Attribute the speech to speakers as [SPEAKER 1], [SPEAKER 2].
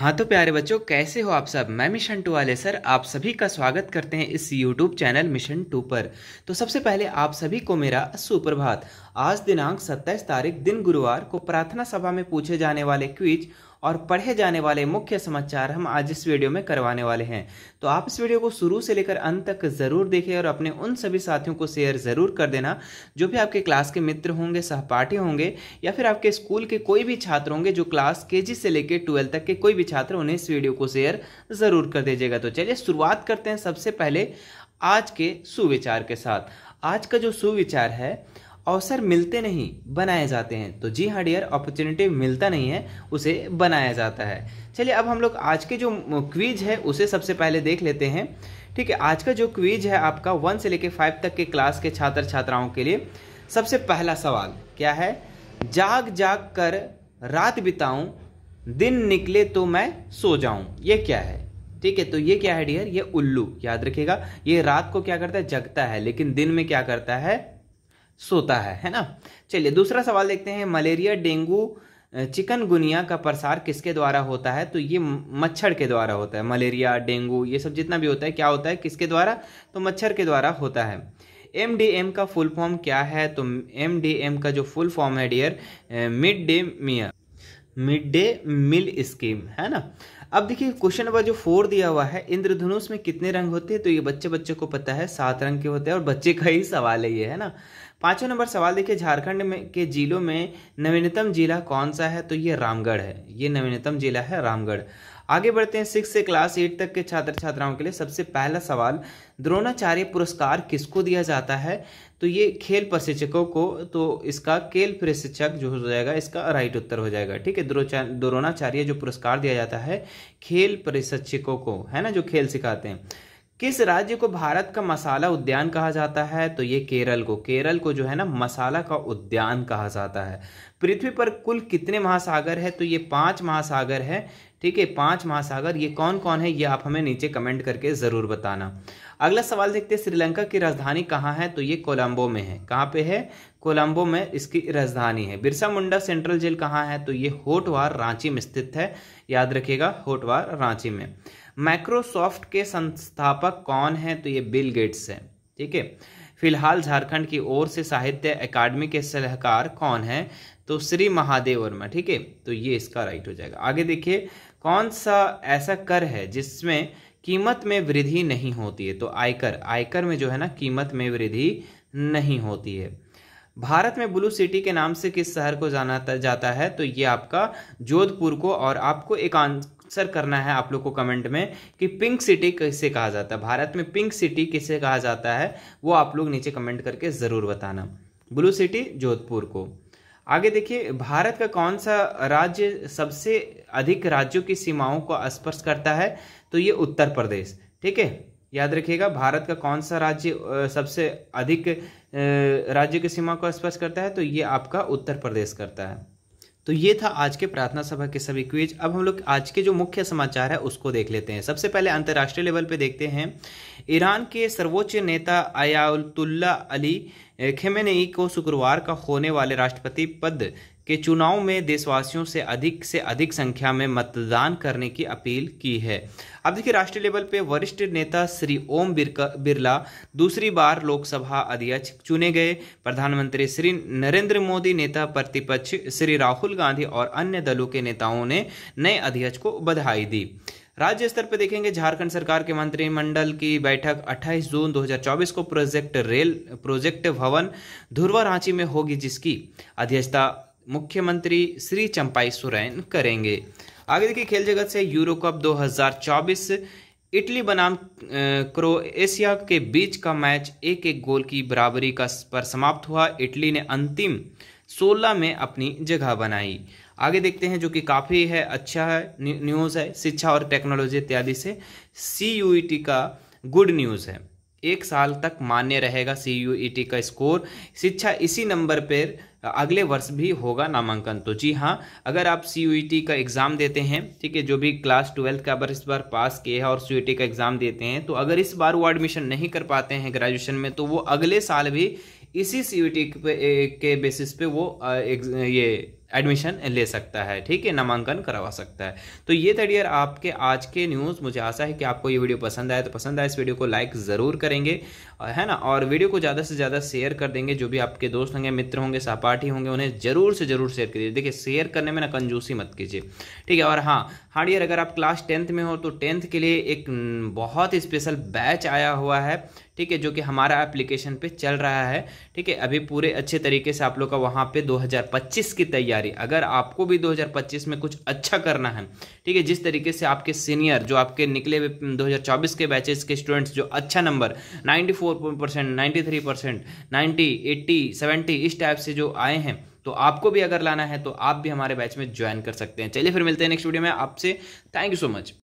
[SPEAKER 1] हाँ तो प्यारे बच्चों कैसे हो आप सब मैं मिशन टू वाले सर आप सभी का स्वागत करते हैं इस यूट्यूब चैनल मिशन टू पर तो सबसे पहले आप सभी को मेरा सुप्रभात आज दिनांक 27 तारीख दिन गुरुवार को प्रार्थना सभा में पूछे जाने वाले क्विज और पढ़े जाने वाले मुख्य समाचार हम आज इस वीडियो में करवाने वाले हैं तो आप इस वीडियो को शुरू से लेकर अंत तक ज़रूर देखें और अपने उन सभी साथियों को शेयर ज़रूर कर देना जो भी आपके क्लास के मित्र होंगे सहपाठी होंगे या फिर आपके स्कूल के कोई भी छात्र होंगे जो क्लास के से लेकर ट्वेल्थ तक के कोई भी छात्र उन्हें इस वीडियो को शेयर ज़रूर कर दीजिएगा तो चलिए शुरुआत करते हैं सबसे पहले आज के सुविचार के साथ आज का जो सुविचार है अवसर मिलते नहीं बनाए जाते हैं तो जी हाँ डियर अपॉर्चुनिटी मिलता नहीं है उसे बनाया जाता है चलिए अब हम लोग आज के जो क्वीज है उसे सबसे पहले देख लेते हैं ठीक है आज का जो क्वीज है आपका वन से लेकर फाइव तक के क्लास के छात्र छात्राओं के लिए सबसे पहला सवाल क्या है जाग जाग कर रात बिताऊं दिन निकले तो मैं सो जाऊं ये क्या है ठीक है तो ये क्या है डियर ये उल्लू याद रखिएगा ये रात को क्या करता है जगता है लेकिन दिन में क्या करता है सोता है है ना चलिए दूसरा सवाल देखते हैं मलेरिया डेंगू चिकनगुनिया का प्रसार किसके द्वारा होता है तो ये मच्छर के द्वारा होता है मलेरिया डेंगू ये सब जितना भी होता है क्या होता है किसके द्वारा तो मच्छर के द्वारा होता है एम डी एम का फुल फॉर्म क्या है तो एम डी एम का जो फुल फॉर्म है डियर मिड डे मिया मिड डे मिल स्कीम है ना अब देखिए क्वेश्चन नंबर जो फोर दिया हुआ है इंद्रधनुष में कितने रंग होते हैं तो ये बच्चे बच्चे को पता है सात रंग के होते हैं और बच्चे का ही सवाल है ये है ना पांचवा नंबर सवाल देखिए झारखंड में के जिलों में नवीनतम जिला कौन सा है तो ये रामगढ़ है ये नवीनतम जिला है रामगढ़ आगे बढ़ते हैं सिक्स से क्लास एट तक के छात्र छात्राओं के लिए सबसे पहला सवाल द्रोणाचार्य पुरस्कार किसको दिया जाता है तो ये खेल प्रशिक्षकों को तो इसका खेल प्रशिक्षक जो हो जाएगा इसका राइट उत्तर हो जाएगा ठीक है द्रोणाचार्य जो पुरस्कार दिया जाता है खेल प्रशिक्षकों को है ना जो खेल सिखाते हैं किस राज्य को भारत का मसाला उद्यान कहा जाता है तो ये केरल को केरल को जो है ना मसाला का उद्यान कहा जाता है पृथ्वी पर कुल कितने महासागर है तो ये पांच महासागर है ठीक है पांच महासागर ये कौन कौन है ये आप हमें नीचे कमेंट करके ज़रूर बताना अगला सवाल देखते हैं श्रीलंका की राजधानी कहाँ है तो ये कोलंबो में है कहाँ पे है कोलंबो में इसकी राजधानी है बिरसा मुंडा सेंट्रल जेल कहाँ है तो ये होटवार रांची में स्थित है याद रखिएगा होटवार रांची में माइक्रोसॉफ्ट के संस्थापक कौन हैं तो ये बिल गेट्स हैं ठीक है फिलहाल झारखंड की ओर से साहित्य अकादमी के सलाहकार कौन हैं तो श्री महादेव वर्मा ठीक है तो ये इसका राइट हो जाएगा आगे देखिए कौन सा ऐसा कर है जिसमें कीमत में वृद्धि नहीं होती है तो आयकर आयकर में जो है ना कीमत में वृद्धि नहीं होती है भारत में ब्लू सिटी के नाम से किस शहर को जाना जाता है तो ये आपका जोधपुर को और आपको एक आंसर करना है आप लोग को कमेंट में कि पिंक सिटी किसे कहा जाता है भारत में पिंक सिटी किसे कहा जाता है वो आप लोग नीचे कमेंट करके ज़रूर बताना ब्लू सिटी जोधपुर को आगे देखिए भारत का कौन सा राज्य सबसे अधिक राज्यों की सीमाओं को स्पर्श करता है तो ये उत्तर प्रदेश ठीक है याद रखिएगा भारत का कौन सा राज्य सबसे अधिक राज्य की सीमा को स्पर्श करता है तो ये आपका उत्तर प्रदेश करता है तो ये था आज के प्रार्थना सभा के सभी क्विज अब हम लोग आज के जो मुख्य समाचार है उसको देख लेते हैं सबसे पहले अंतर्राष्ट्रीय लेवल पे देखते हैं ईरान के सर्वोच्च नेता अयातुल्ला अली खेमेनेई को शुक्रवार का होने वाले राष्ट्रपति पद कि चुनाव में देशवासियों से अधिक से अधिक संख्या में मतदान करने की अपील की है अब देखिए राष्ट्रीय लेवल पे वरिष्ठ नेता श्री ओम बिरला दूसरी बार लोकसभा अध्यक्ष चुने गए प्रधानमंत्री श्री नरेंद्र मोदी नेता प्रतिपक्ष श्री राहुल गांधी और अन्य दलों के नेताओं ने नए अध्यक्ष को बधाई दी राज्य स्तर पर देखेंगे झारखंड सरकार के मंत्रिमंडल की बैठक 28 जून 2024 को प्रोजेक्ट रेल प्रोजेक्ट भवन धुरवा रांची में होगी जिसकी अध्यक्षता मुख्यमंत्री श्री चंपाई सोरेन करेंगे आगे देखिए खेल जगत से यूरो कप 2024 इटली बनाम क्रोएशिया के बीच का मैच एक एक गोल की बराबरी का पर समाप्त हुआ इटली ने अंतिम 16 में अपनी जगह बनाई आगे देखते हैं जो कि काफ़ी है अच्छा है न्यूज़ है शिक्षा और टेक्नोलॉजी इत्यादि से सी का गुड न्यूज़ है एक साल तक मान्य रहेगा सी का स्कोर शिक्षा इसी नंबर पर अगले वर्ष भी होगा नामांकन तो जी हाँ अगर आप सी e का एग्ज़ाम देते हैं ठीक है जो भी क्लास ट्वेल्थ का अगर इस बार पास किए हैं और सी e का एग्ज़ाम देते हैं तो अगर इस बार वो एडमिशन नहीं कर पाते हैं ग्रेजुएशन में तो वो अगले साल भी इसी सी e के बेसिस पे वो ये एडमिशन ले सकता है ठीक है नामांकन करवा सकता है तो ये थर्ड ईयर आपके आज के न्यूज़ मुझे आशा है कि आपको ये वीडियो पसंद आया तो पसंद आया इस वीडियो को लाइक ज़रूर करेंगे है ना और वीडियो को ज़्यादा से ज़्यादा शेयर कर देंगे जो भी आपके दोस्त होंगे मित्र होंगे सहपाठी होंगे उन्हें ज़रूर से ज़रूर शेयर करिए देखिए शेयर करने में ना कंजूसी मत कीजिए ठीक है और हाँ हाँ डियर अगर आप क्लास टेंथ में हो तो टेंथ के लिए एक बहुत स्पेशल बैच आया हुआ है ठीक है जो कि हमारा एप्लीकेशन पर चल रहा है ठीक है अभी पूरे अच्छे तरीके से आप लोग का वहाँ पर दो की तैयारी तैयारी अगर आपको भी 2025 में कुछ अच्छा करना है ठीक है जिस तरीके से आपके सीनियर जो आपके निकले हुए दो के बैचेस के स्टूडेंट्स जो अच्छा number 94 percent ninety percent ninety eighty seventy इस टाइप से जो आए हैं तो आपको भी अगर लाना है तो आप भी हमारे बैच में ज्वाइन कर सकते हैं चलिए फिर मिलते हैं नेक्स्ट वीडियो में आपसे थैंक यू सो मच